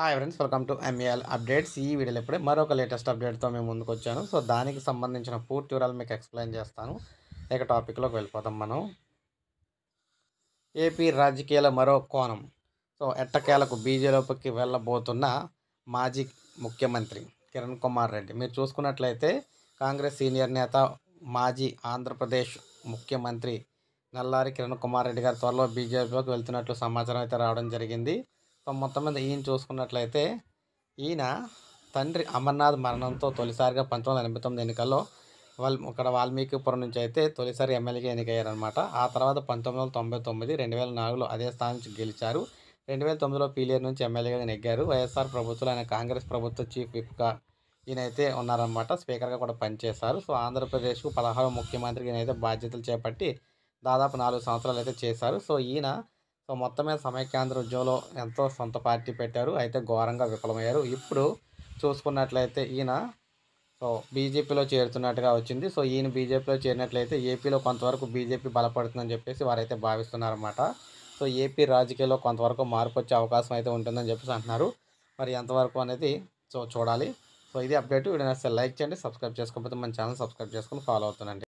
hi friends welcome to MAL updates ఈ వీడియోలో ఇప్పుడే మరొక లేటెస్ట్ అప్డేట్తో మేము ముందుకు వచ్చాను సో దానికి సంబంధించిన పూర్తి వివరాలు మీకు ఎక్స్ప్లెయిన్ చేస్తాను ఇక టాపిక్లోకి వెళ్ళిపోతాం మనం ఏపీ రాజకీయాల మరో కోణం సో ఎట్టకేలకు బీజేపీకి వెళ్ళబోతున్న మాజీ ముఖ్యమంత్రి కిరణ్ కుమార్ రెడ్డి మీరు చూసుకున్నట్లయితే కాంగ్రెస్ సీనియర్ నేత మాజీ ఆంధ్రప్రదేశ్ ముఖ్యమంత్రి నల్లారి కిరణ్ కుమార్ రెడ్డి గారు త్వరలో బీజేపీలోకి వెళ్తున్నట్లు సమాచారం అయితే రావడం జరిగింది సో మొత్తం మీద ఈయన చూసుకున్నట్లయితే ఈయన తండ్రి అమర్నాథ్ మరణంతో తొలిసారిగా పంతొమ్మిది వందల ఎనభై తొమ్మిది ఎన్నికల్లో వాళ్ళు ఇక్కడ వాల్మీకిపురం నుంచి అయితే తొలిసారి ఎమ్మెల్యేగా ఎన్నికయ్యారనమాట ఆ తర్వాత పంతొమ్మిది వందల తొంభై తొమ్మిది రెండు వేల నాలుగులో అదే స్థానం నుంచి గెలిచారు రెండు వేల తొమ్మిదిలో పీలియర్ నుంచి ఎమ్మెల్యేగా నెగ్గారు వైఎస్ఆర్ ప్రభుత్వంలో ఆయన కాంగ్రెస్ ప్రభుత్వ చీఫ్ విప్గా ఈయనైతే ఉన్నారనమాట స్పీకర్గా కూడా పనిచేశారు సో ఆంధ్రప్రదేశ్కు పదహారు ముఖ్యమంత్రికి ఈయనైతే బాధ్యతలు చేపట్టి దాదాపు నాలుగు సంవత్సరాలు అయితే చేశారు సో ఈయన సో మొత్తం మీద సమైక్యాంధ్ర ఉద్యమంలో ఎంతో సొంత పార్టీ పెట్టారు అయితే ఘోరంగా విఫలమయ్యారు ఇప్పుడు చూసుకున్నట్లయితే ఈయన సో బీజేపీలో చేరుతున్నట్టుగా వచ్చింది సో ఈయన బీజేపీలో చేరినట్లయితే ఏపీలో కొంతవరకు బీజేపీ బలపడుతుందని చెప్పేసి వారైతే భావిస్తున్నారన్నమాట సో ఏపీ రాజకీయాల్లో కొంతవరకు మార్పు వచ్చే అవకాశం అయితే ఉంటుందని చెప్పేసి అంటున్నారు మరి ఎంతవరకు అనేది సో చూడాలి సో ఇది అప్డేట్ వీడియో నచ్చితే లైక్ చేయండి సబ్స్క్రైబ్ చేసుకోకపోతే మన ఛానల్ సబ్స్క్రైబ్ చేసుకుని ఫాలో అవుతుందండి